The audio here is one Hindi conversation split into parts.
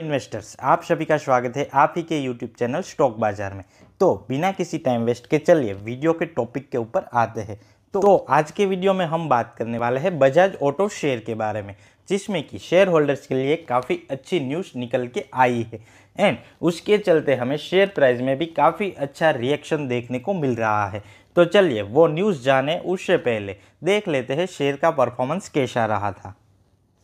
इन्वेस्टर्स आप सभी का स्वागत है आप ही के यूट्यूब चैनल स्टॉक बाजार में तो बिना किसी टाइम वेस्ट के चलिए वीडियो के टॉपिक के ऊपर आते हैं तो, तो आज के वीडियो में हम बात करने वाले हैं बजाज ऑटो शेयर के बारे में जिसमें कि शेयर होल्डर्स के लिए काफ़ी अच्छी न्यूज़ निकल के आई है एंड उसके चलते हमें शेयर प्राइस में भी काफ़ी अच्छा रिएक्शन देखने को मिल रहा है तो चलिए वो न्यूज़ जाने उससे पहले देख लेते हैं शेयर का परफॉर्मेंस कैसा रहा था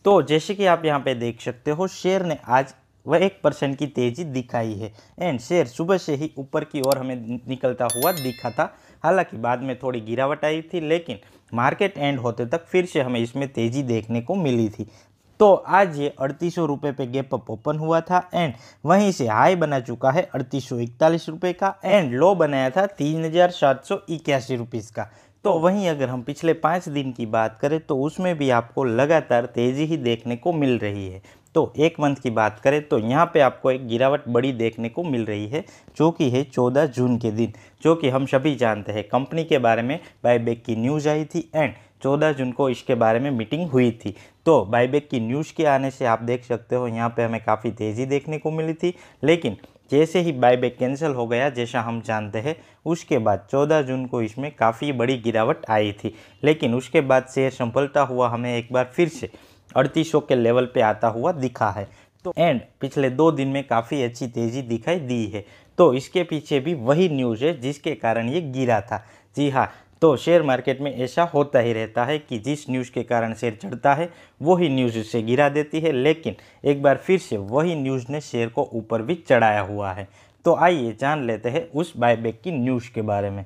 तो जैसे कि आप यहाँ पे देख सकते हो शेयर ने आज वह एक परसेंट की तेजी दिखाई है एंड शेयर सुबह से ही ऊपर की ओर हमें निकलता हुआ दिखा था हालांकि बाद में थोड़ी गिरावट आई थी लेकिन मार्केट एंड होते तक फिर से हमें इसमें तेज़ी देखने को मिली थी तो आज ये अड़तीस सौ रुपये पे गैप अप ओपन हुआ था एंड वहीं से हाई बना चुका है अड़तीस सौ इकतालीस रुपये का एंड लो बनाया था तीन हज़ार सात सौ इक्यासी रुपीज़ का तो वहीं अगर हम पिछले पाँच दिन की बात करें तो उसमें भी आपको लगातार तेज़ी ही देखने को मिल रही है तो एक मंथ की बात करें तो यहाँ पे आपको एक गिरावट बड़ी देखने को मिल रही है जो कि है चौदह जून के दिन जो कि हम सभी जानते हैं कंपनी के बारे में बायबैक की न्यूज़ आई थी एंड चौदह जून को इसके बारे में मीटिंग हुई थी तो बायबैक की न्यूज़ के आने से आप देख सकते हो यहाँ पर हमें काफ़ी तेज़ी देखने को मिली थी लेकिन जैसे ही बायबैक कैंसिल हो गया जैसा हम जानते हैं उसके बाद 14 जून को इसमें काफ़ी बड़ी गिरावट आई थी लेकिन उसके बाद शेयर संभलता हुआ हमें एक बार फिर से अड़तीस के लेवल पे आता हुआ दिखा है तो एंड पिछले दो दिन में काफ़ी अच्छी तेज़ी दिखाई दी है तो इसके पीछे भी वही न्यूज़ है जिसके कारण ये गिरा था जी हाँ तो शेयर मार्केट में ऐसा होता ही रहता है कि जिस न्यूज़ के कारण शेयर चढ़ता है वही न्यूज़ उसे गिरा देती है लेकिन एक बार फिर से वही न्यूज़ ने शेयर को ऊपर भी चढ़ाया हुआ है तो आइए जान लेते हैं उस बायबैक की न्यूज़ के बारे में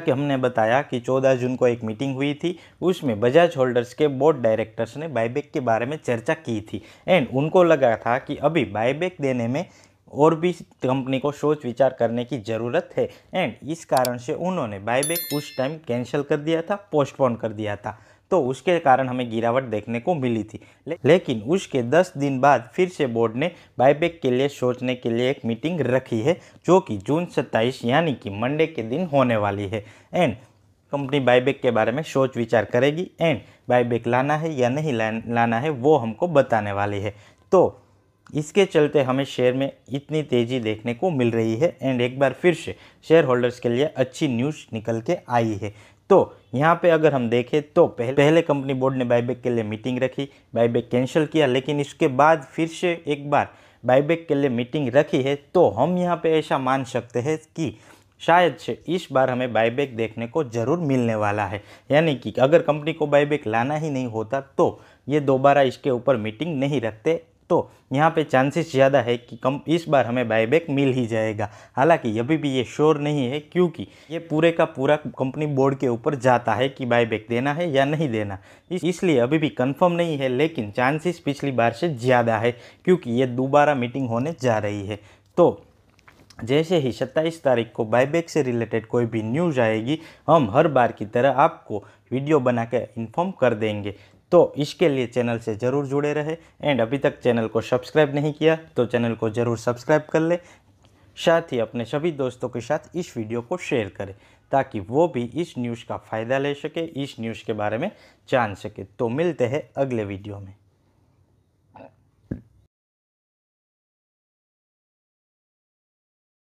जैसा कि हमने बताया कि 14 जून को एक मीटिंग हुई थी उसमें बजाज होल्डर्स के बोर्ड डायरेक्टर्स ने बायबैक के बारे में चर्चा की थी एंड उनको लगा था कि अभी बायबैक देने में और भी कंपनी को सोच विचार करने की ज़रूरत है एंड इस कारण से उन्होंने बायबैक उस टाइम कैंसिल कर दिया था पोस्टपोन कर दिया था तो उसके कारण हमें गिरावट देखने को मिली थी ले, लेकिन उसके 10 दिन बाद फिर से बोर्ड ने बायबैक के लिए सोचने के लिए एक मीटिंग रखी है जो कि जून 27 यानी कि मंडे के दिन होने वाली है एंड कंपनी बायबैक के बारे में सोच विचार करेगी एंड बायबैक लाना है या नहीं लाना है वो हमको बताने वाली है तो इसके चलते हमें शेयर में इतनी तेज़ी देखने को मिल रही है एंड एक बार फिर से शेयर होल्डर्स के लिए अच्छी न्यूज़ निकल के आई है तो यहाँ पे अगर हम देखें तो पहले पहले कंपनी बोर्ड ने बाईबैक के लिए मीटिंग रखी बाईबैक कैंसिल किया लेकिन इसके बाद फिर से एक बार बाईबैक के लिए मीटिंग रखी है तो हम यहाँ पे ऐसा मान सकते हैं कि शायद से इस बार हमें बाईबैक देखने को ज़रूर मिलने वाला है यानी कि अगर कंपनी को बाईबैक लाना ही नहीं होता तो ये दोबारा इसके ऊपर मीटिंग नहीं रखते तो यहाँ पे चांसेस ज़्यादा है कि कम इस बार हमें बायबैक मिल ही जाएगा हालांकि अभी भी ये श्योर नहीं है क्योंकि ये पूरे का पूरा कंपनी बोर्ड के ऊपर जाता है कि बायबैक देना है या नहीं देना इस, इसलिए अभी भी कंफर्म नहीं है लेकिन चांसेस पिछली बार से ज़्यादा है क्योंकि ये दोबारा मीटिंग होने जा रही है तो जैसे ही 27 तारीख को बायबैक से रिलेटेड कोई भी न्यूज़ आएगी हम हर बार की तरह आपको वीडियो बना कर इन्फॉर्म कर देंगे तो इसके लिए चैनल से ज़रूर जुड़े रहे एंड अभी तक चैनल को सब्सक्राइब नहीं किया तो चैनल को ज़रूर सब्सक्राइब कर ले साथ ही अपने सभी दोस्तों के साथ इस वीडियो को शेयर करें ताकि वो भी इस न्यूज़ का फ़ायदा ले सके इस न्यूज़ के बारे में जान सके तो मिलते हैं अगले वीडियो में